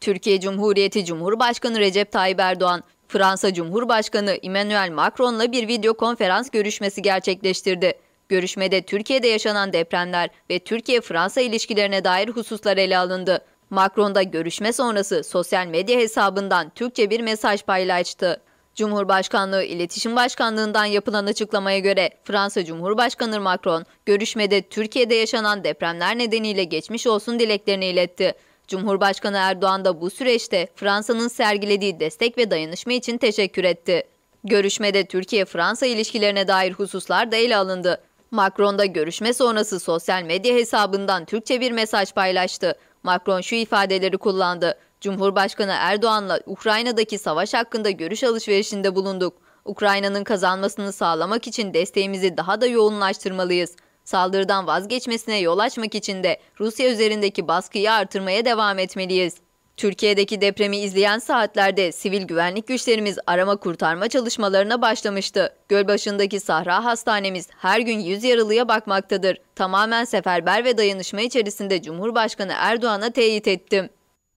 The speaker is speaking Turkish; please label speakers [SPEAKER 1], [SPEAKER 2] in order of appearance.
[SPEAKER 1] Türkiye Cumhuriyeti Cumhurbaşkanı Recep Tayyip Erdoğan, Fransa Cumhurbaşkanı Emmanuel Macron'la bir video konferans görüşmesi gerçekleştirdi. Görüşmede Türkiye'de yaşanan depremler ve Türkiye-Fransa ilişkilerine dair hususlar ele alındı. Macron da görüşme sonrası sosyal medya hesabından Türkçe bir mesaj paylaştı. Cumhurbaşkanlığı İletişim Başkanlığı'ndan yapılan açıklamaya göre Fransa Cumhurbaşkanı Macron görüşmede Türkiye'de yaşanan depremler nedeniyle geçmiş olsun dileklerini iletti. Cumhurbaşkanı Erdoğan da bu süreçte Fransa'nın sergilediği destek ve dayanışma için teşekkür etti. Görüşmede Türkiye-Fransa ilişkilerine dair hususlar da ele alındı. Macron da görüşme sonrası sosyal medya hesabından Türkçe bir mesaj paylaştı. Macron şu ifadeleri kullandı. Cumhurbaşkanı Erdoğan'la Ukrayna'daki savaş hakkında görüş alışverişinde bulunduk. Ukrayna'nın kazanmasını sağlamak için desteğimizi daha da yoğunlaştırmalıyız. Saldırıdan vazgeçmesine yol açmak için de Rusya üzerindeki baskıyı artırmaya devam etmeliyiz. Türkiye'deki depremi izleyen saatlerde sivil güvenlik güçlerimiz arama kurtarma çalışmalarına başlamıştı. Gölbaşındaki Sahra Hastanemiz her gün yüz yaralıya bakmaktadır. Tamamen seferber ve dayanışma içerisinde Cumhurbaşkanı Erdoğan'a teyit ettim.